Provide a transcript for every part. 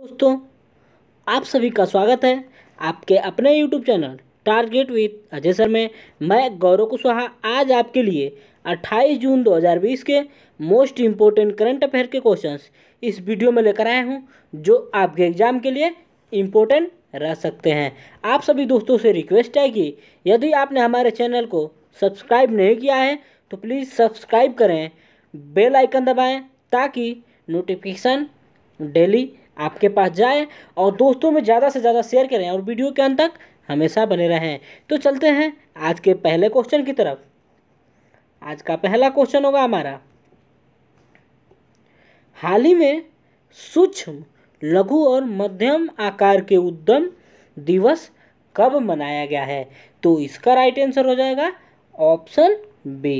दोस्तों आप सभी का स्वागत है आपके अपने YouTube channel target with Ajay sir में मैं गौरव कुशवाहा आज आपके लिए 28 जून 2020 के मोस्ट इम्पोर्टेंट करंट अफेयर के क्वेश्चंस इस वीडियो में लेकर आया हूं जो आपके एग्ज़ाम के लिए इम्पोर्टेंट रह सकते हैं आप सभी दोस्तों से रिक्वेस्ट है कि यदि आपने हमारे चैनल को सब्सक्राइब नहीं किया है तो प्लीज़ सब्सक्राइब करें बेल आइकन ताकि नोटिफिकेशन डेली आपके पास जाए और दोस्तों में ज़्यादा से ज़्यादा शेयर करें और वीडियो के अंत तक हमेशा बने रहें तो चलते हैं आज के पहले क्वेश्चन की तरफ आज का पहला क्वेश्चन होगा हमारा हाल ही में सूक्ष्म लघु और मध्यम आकार के उद्यम दिवस कब मनाया गया है तो इसका राइट आंसर हो जाएगा ऑप्शन बी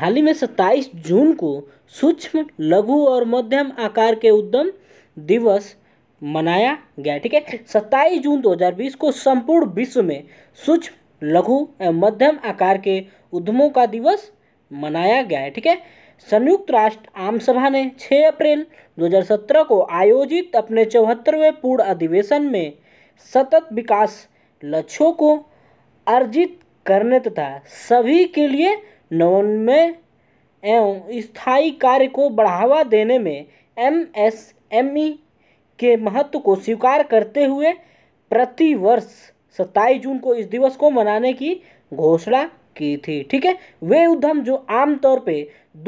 हाल ही में 27 जून को सूक्ष्म लघु और मध्यम आकार के उद्यम दिवस मनाया गया ठीक है सत्ताईस जून 2020 को संपूर्ण विश्व में सूक्ष्म लघु एवं मध्यम आकार के उद्यमों का दिवस मनाया गया है ठीक है संयुक्त राष्ट्र आम सभा ने 6 अप्रैल 2017 को आयोजित अपने चौहत्तरवें पूर्ण अधिवेशन में सतत विकास लक्ष्यों को अर्जित करने तथा सभी के लिए नवोन्मय एवं स्थायी कार्य को बढ़ावा देने में एम एस एम ई के महत्व को स्वीकार करते हुए प्रतिवर्ष सत्ताईस जून को इस दिवस को मनाने की घोषणा की थी ठीक है वे उद्यम जो आमतौर पे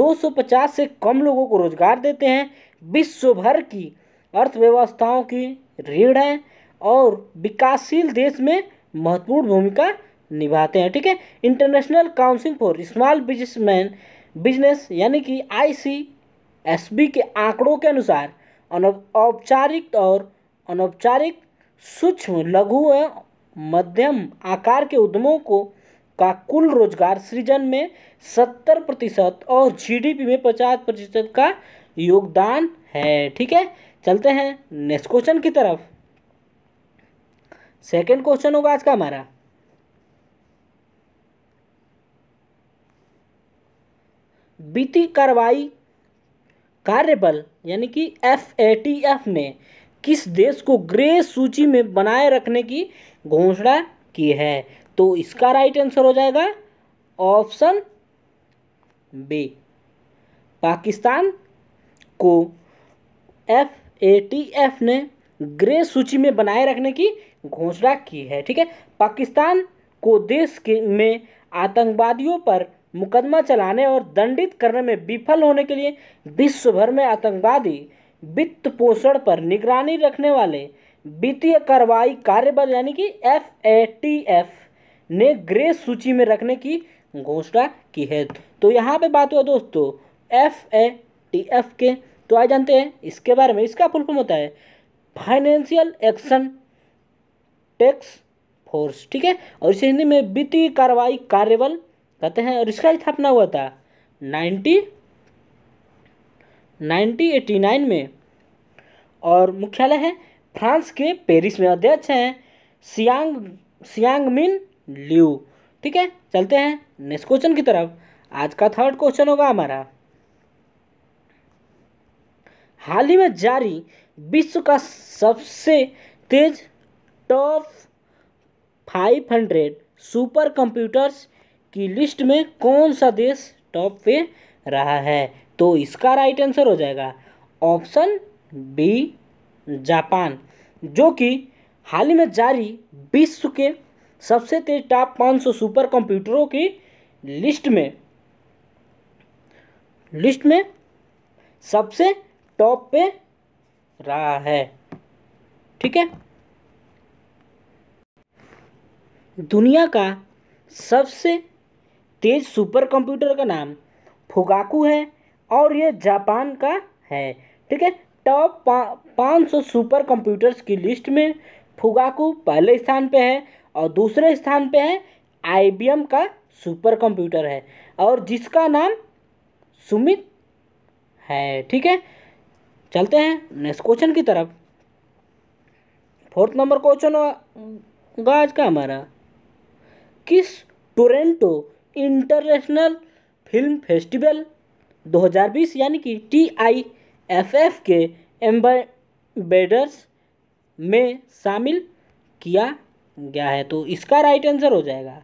250 से कम लोगों को रोजगार देते हैं विश्व भर की अर्थव्यवस्थाओं की रीढ़ हैं और विकासशील देश में महत्वपूर्ण भूमिका निभाते हैं ठीक है international council for small businessman business यानी कि आई के आंकड़ों के अनुसार अनौपचारिक और अनौपचारिक सूक्ष्म लघु एवं मध्यम आकार के उद्यमों को का कुल रोजगार सृजन में सत्तर प्रतिशत और जीडीपी में पचास प्रतिशत का योगदान है ठीक है चलते हैं नेक्स्ट क्वेश्चन की तरफ सेकंड क्वेश्चन होगा आज का हमारा वित्तीय कार्रवाई कार्यबल यानी कि एफ ए टी एफ ने किस देश को ग्रे सूची में बनाए रखने की घोषणा की है तो इसका राइट आंसर हो जाएगा ऑप्शन बी पाकिस्तान को एफ ए टी एफ ने ग्रे सूची में बनाए रखने की घोषणा की है ठीक है पाकिस्तान को देश के में आतंकवादियों पर मुकदमा चलाने और दंडित करने में विफल होने के लिए विश्व भर में आतंकवादी वित्त पोषण पर निगरानी रखने वाले वित्तीय कार्रवाई कार्यबल यानी कि एफ ए टी एफ ने ग्रे सूची में रखने की घोषणा की है तो यहाँ पे बात हुआ दोस्तों एफ ए टी एफ के तो आज जानते हैं इसके बारे में इसका फुल फॉर्म होता है फाइनेंशियल एक्शन टैक्स फोर्स ठीक है और इसे हिंदी में वित्तीय कार्रवाई कार्यबल कहते हैं और इसका स्थापना हुआ था नाइन्टी नाइन्टी एटी नाइन में और मुख्यालय है फ्रांस के पेरिस में अध्यक्ष हैं सियांग सियांग मिन ल्यू ठीक है चलते हैं नेक्स्ट क्वेश्चन की तरफ आज का थर्ड क्वेश्चन होगा हमारा हाल ही में जारी विश्व का सबसे तेज top five hundred supercomputers की लिस्ट में कौन सा देश टॉप पे रहा है तो इसका राइट आंसर हो जाएगा ऑप्शन बी जापान जो कि हाल ही में जारी विश्व के सबसे तेज टॉप 500 सुपर कंप्यूटरों की लिस्ट में लिस्ट में सबसे टॉप पे रहा है ठीक है दुनिया का सबसे तेज सुपर कंप्यूटर का नाम फुगाकू है और यह जापान का है ठीक है टॉप पाँच सौ सुपर कंप्यूटर्स की लिस्ट में फुगाकू पहले स्थान पे है और दूसरे स्थान पे है आईबीएम का सुपर कंप्यूटर है और जिसका नाम सुमित है ठीक है चलते हैं नेक्स्ट क्वेश्चन की तरफ फोर्थ नंबर क्वेश्चन होगा आज का हमारा किस टोरेंटो इंटरनेशनल फिल्म फेस्टिवल 2020 यानी कि टी आई एफ एफ के एम्बेडर्स में शामिल किया गया है तो इसका राइट आंसर हो जाएगा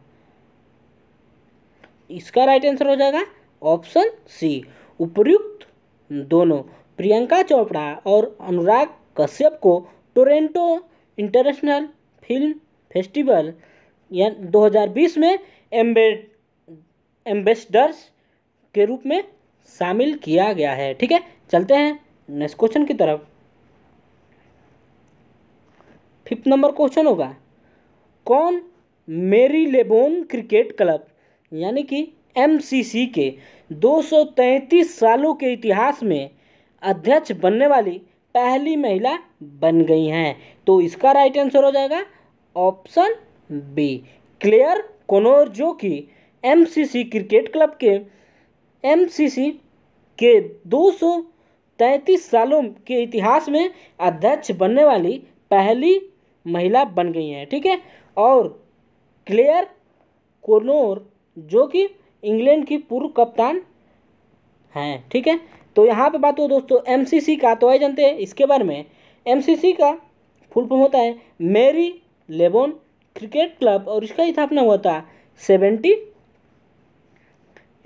इसका राइट आंसर हो जाएगा ऑप्शन सी उपयुक्त दोनों प्रियंका चोपड़ा और अनुराग कश्यप को टोरेंटो इंटरनेशनल फिल्म फेस्टिवल या 2020 में एम्बेड एम्बेसडर्स के रूप में शामिल किया गया है ठीक है चलते हैं नेक्स्ट क्वेश्चन की तरफ फिफ्थ नंबर क्वेश्चन होगा कौन मेरी लेबोन क्रिकेट क्लब यानी कि एमसीसी के 233 सालों के इतिहास में अध्यक्ष बनने वाली पहली महिला बन गई हैं तो इसका राइट आंसर हो जाएगा ऑप्शन बी क्लेयर कोनोर जो कि एमसीसी क्रिकेट क्लब के एमसीसी के दो तैंतीस सालों के इतिहास में अध्यक्ष बनने वाली पहली महिला बन गई हैं ठीक है और क्लेयर कोनोर जो कि इंग्लैंड की पूर्व कप्तान हैं ठीक है तो यहाँ पे बात हो दोस्तों एमसीसी का तो आई जानते हैं इसके बारे में एमसीसी का फुल फॉर्म होता है मेरी लेबोन क्रिकेट क्लब और इसका स्थापना हुआ था सेवेंटी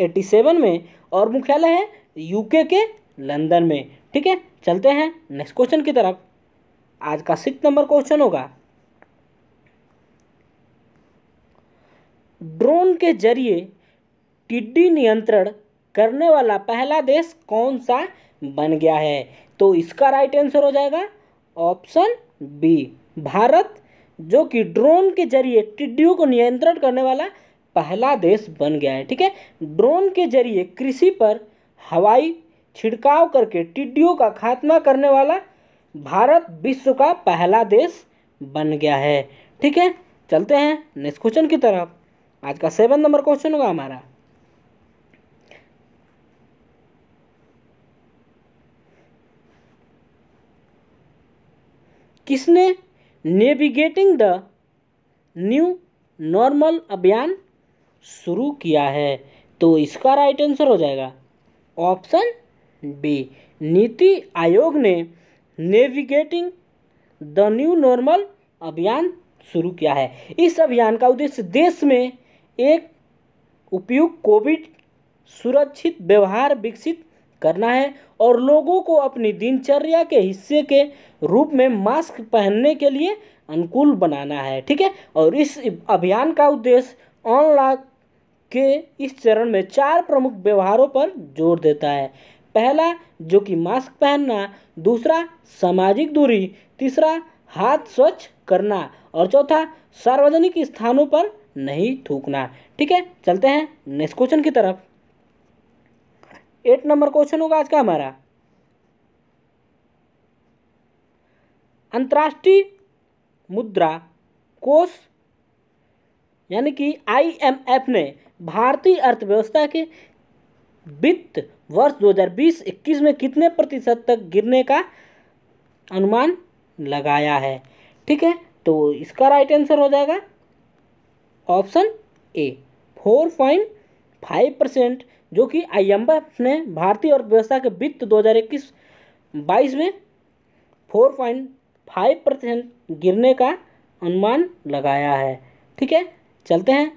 1887 में और मुख्यालय है यूके के लंदन में ठीक है चलते हैं नेक्स्ट क्वेश्चन की तरफ आज का सिक्स नंबर क्वेश्चन होगा ड्रोन के जरिए टिड्डी नियंत्रण करने वाला पहला देश कौन सा बन गया है तो इसका राइट आंसर हो जाएगा ऑप्शन बी भारत जो कि ड्रोन के जरिए टिड्डियों को नियंत्रण करने वाला पहला देश बन गया है ठीक है ड्रोन के जरिए कृषि पर हवाई छिड़काव करके टिड्डियों का खात्मा करने वाला भारत विश्व का पहला देश बन गया है ठीक है चलते हैं नेक्स्ट क्वेश्चन की तरफ आज का सेवन नंबर क्वेश्चन होगा हमारा किसने नेविगेटिंग द न्यू नॉर्मल अभियान शुरू किया है तो इसका राइट आंसर हो जाएगा ऑप्शन बी नीति आयोग ने नेविगेटिंग द न्यू नॉर्मल अभियान शुरू किया है इस अभियान का उद्देश्य देश में एक उपयुक्त कोविड सुरक्षित व्यवहार विकसित करना है और लोगों को अपनी दिनचर्या के हिस्से के रूप में मास्क पहनने के लिए अनुकूल बनाना है ठीक है और इस अभियान का उद्देश्य ऑनलाइन के इस चरण में चार प्रमुख व्यवहारों पर जोर देता है पहला जो कि मास्क पहनना दूसरा सामाजिक दूरी तीसरा हाथ स्वच्छ करना और चौथा सार्वजनिक स्थानों पर नहीं थूकना ठीक है चलते हैं नेक्स्ट क्वेश्चन की तरफ एट नंबर क्वेश्चन होगा आज का हमारा अंतर्राष्ट्रीय मुद्रा कोष यानी कि आईएमएफ ने भारतीय अर्थव्यवस्था के वित्त वर्ष 2020-21 में कितने प्रतिशत तक गिरने का अनुमान लगाया है ठीक है तो इसका राइट आंसर हो जाएगा option A four point five percent जो कि आईएमएफ ने भारतीय अर्थव्यवस्था के वित्त 2021-22 में फोर पॉइंट फाइव परसेंट गिरने का अनुमान लगाया है ठीक है चलते हैं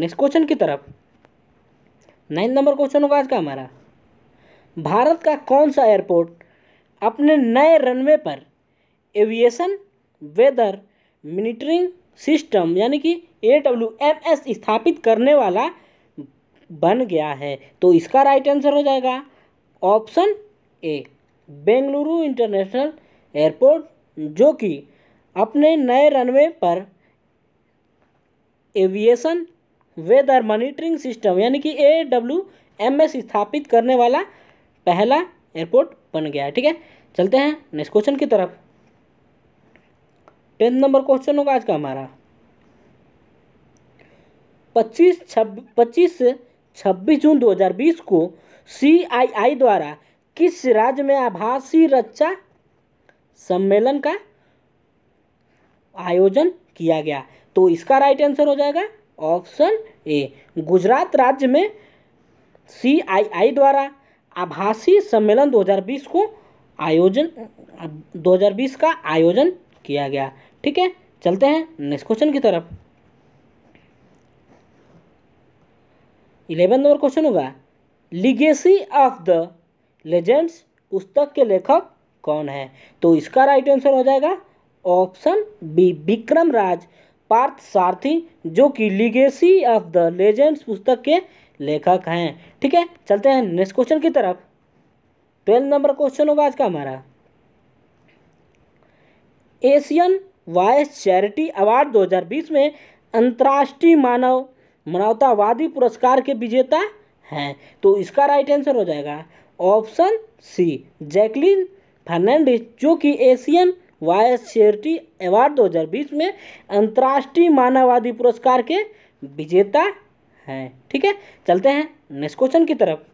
नेक्स्ट क्वेश्चन की तरफ नाइन नंबर क्वेश्चन होगा आज का हमारा भारत का कौन सा एयरपोर्ट अपने नए रनवे पर एविएशन वेदर मिनिटरिंग सिस्टम यानी कि ए डब्ल्यू एम एस स्थापित करने वाला बन गया है तो इसका राइट आंसर हो जाएगा option A Bengaluru international airport जो कि अपने नए रनवे पर एविएशन वेदर मॉनिटरिंग सिस्टम यानी कि ए डब्ल्यू एम एस स्थापित करने वाला पहला एयरपोर्ट बन गया है ठीक है चलते हैं नेक्स्ट क्वेश्चन की तरफ टेंथ नंबर क्वेश्चन होगा आज का हमारा पच्चीस छब पच्चीस छब्बीस जून 2020 को सीआईआई द्वारा किस राज्य में आभासी रक्षा सम्मेलन का आयोजन किया गया तो इसका राइट आंसर हो जाएगा ऑप्शन ए गुजरात राज्य में सी आई आई द्वारा आभासी सम्मेलन 2020 को आयोजन 2020 का आयोजन किया गया ठीक है चलते हैं नेक्स्ट क्वेश्चन की तरफ इलेवन नंबर क्वेश्चन होगा लिगेसी ऑफ द लेजेंड्स पुस्तक के लेखक कौन है तो इसका राइट आंसर हो जाएगा ऑप्शन बी विक्रम राज पार्थ सारथी जो कि लीगेसी ऑफ द लेजेंड्स पुस्तक के लेखक हैं ठीक है चलते हैं नेक्स्ट क्वेश्चन की तरफ ट्वेल्थ नंबर क्वेश्चन होगा आज का हमारा एशियन वाइस चैरिटी अवार्ड 2020 में अंतर्राष्ट्रीय मानव मानवतावादी पुरस्कार के विजेता हैं तो इसका राइट आंसर हो जाएगा ऑप्शन सी जैकलिन फर्नांडिस जो कि एशियन वाय शेरटी अवार्ड 2020 में अंतर्राष्ट्रीय मानववादी पुरस्कार के विजेता हैं ठीक है चलते हैं नेक्स्ट क्वेश्चन की तरफ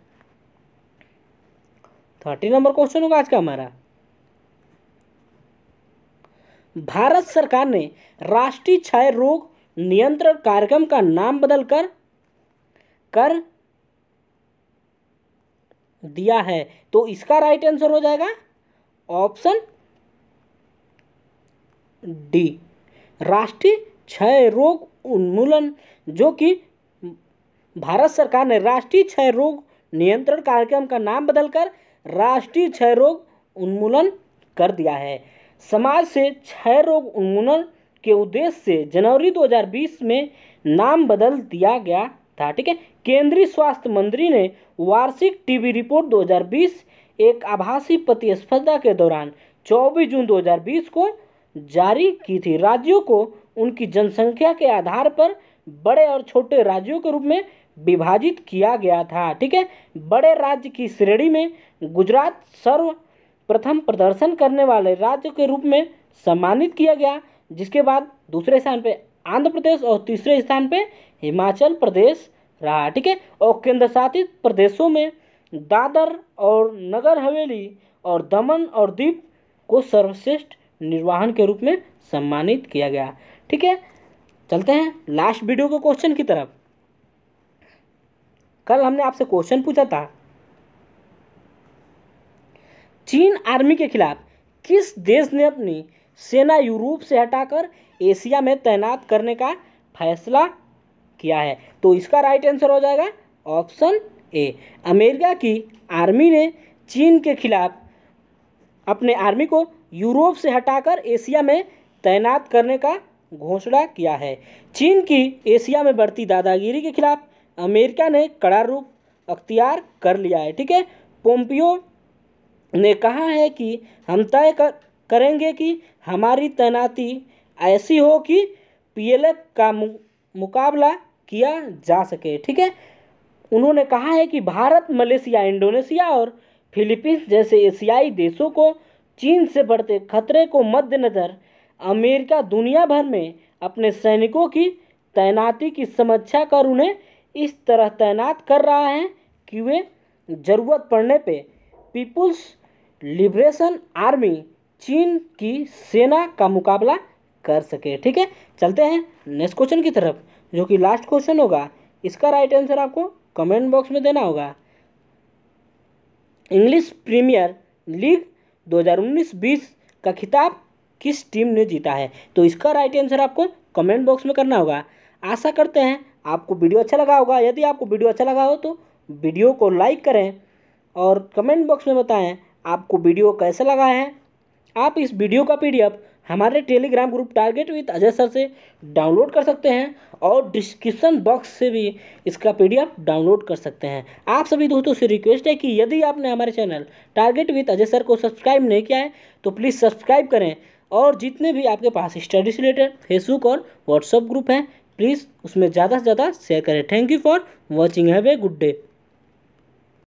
थर्टी नंबर क्वेश्चन होगा आज का हमारा भारत सरकार ने राष्ट्रीय क्षय रोग नियंत्रण कार्यक्रम का नाम बदलकर कर दिया है तो इसका राइट आंसर हो जाएगा ऑप्शन डी राष्ट्रीय क्षय रोग उन्मूलन जो कि भारत सरकार ने राष्ट्रीय क्षय रोग नियंत्रण कार्यक्रम का नाम बदलकर राष्ट्रीय क्षय रोग उन्मूलन कर दिया है समाज से क्षय रोग उन्मूलन के उद्देश्य से जनवरी 2020 में नाम बदल दिया गया था ठीक है केंद्रीय स्वास्थ्य मंत्री ने वार्षिक टीवी रिपोर्ट 2020 एक आभासी प्रतिस्पर्धा के दौरान 24 जून 2020 को जारी की थी राज्यों को उनकी जनसंख्या के आधार पर बड़े और छोटे राज्यों के रूप में विभाजित किया गया था ठीक है बड़े राज्य की श्रेणी में गुजरात सर्व प्रथम प्रदर्शन करने वाले राज्य के रूप में सम्मानित किया गया जिसके बाद दूसरे स्थान पे आंध्र प्रदेश और तीसरे स्थान पे हिमाचल प्रदेश रहा ठीक है और केंद्र शासित प्रदेशों में दादर और नगर हवेली और दमन और दीप को सर्वश्रेष्ठ निर्वाहन के रूप में सम्मानित किया गया ठीक है चलते हैं लास्ट वीडियो के क्वेश्चन की तरफ कल हमने आपसे क्वेश्चन पूछा था चीन आर्मी के खिलाफ किस देश ने अपनी सेना यूरोप से हटाकर एशिया में तैनात करने का फैसला किया है तो इसका राइट आंसर हो जाएगा ऑप्शन ए अमेरिका की आर्मी ने चीन के खिलाफ अपने आर्मी को यूरोप से हटाकर एशिया में तैनात करने का घोषणा किया है चीन की एशिया में बढ़ती दादागिरी के खिलाफ अमेरिका ने कड़ा रूप अख्तियार कर लिया है ठीक है पोम्पियो ने कहा है कि हम तय कर, करेंगे कि हमारी तैनाती ऐसी हो कि पीएलएफ का मु, मुकाबला किया जा सके ठीक है उन्होंने कहा है कि भारत मलेशिया इंडोनेशिया और फिलीपींस जैसे एशियाई देशों को चीन से बढ़ते खतरे को मद्देनज़र अमेरिका दुनिया भर में अपने सैनिकों की तैनाती की समीक्षा कर उन्हें इस तरह तैनात कर रहा है कि वे ज़रूरत पड़ने पे पीपुल्स लिबरेशन आर्मी चीन की सेना का मुकाबला कर सके ठीक है चलते हैं नेक्स्ट क्वेश्चन की तरफ जो कि लास्ट क्वेश्चन होगा इसका राइट आंसर आपको कमेंट बॉक्स में देना होगा इंग्लिश प्रीमियर लीग 2019-20 का खिताब किस टीम ने जीता है तो इसका राइट आंसर आपको कमेंट बॉक्स में करना होगा आशा करते हैं आपको वीडियो अच्छा लगा होगा यदि आपको वीडियो अच्छा लगा हो तो वीडियो को लाइक करें और कमेंट बॉक्स में बताएं आपको वीडियो कैसा लगा है आप इस वीडियो का पीडीएफ हमारे Telegram group target with Ajay sir से डाउनलोड कर सकते हैं और डिस्क्रिप्शन बॉक्स से भी इसका पीडीएफ डाउनलोड कर सकते हैं आप सभी दोस्तों से रिक्वेस्ट है कि यदि आपने हमारे channel target with Ajay sir को सब्सक्राइब नहीं किया है तो प्लीज़ सब्सक्राइब करें और जितने भी आपके पास स्टडी से रिलेटेड फेसबुक और व्हाट्सअप ग्रुप हैं प्लीज़ उसमें ज़्यादा से ज़्यादा शेयर करें thank you for watching have a good day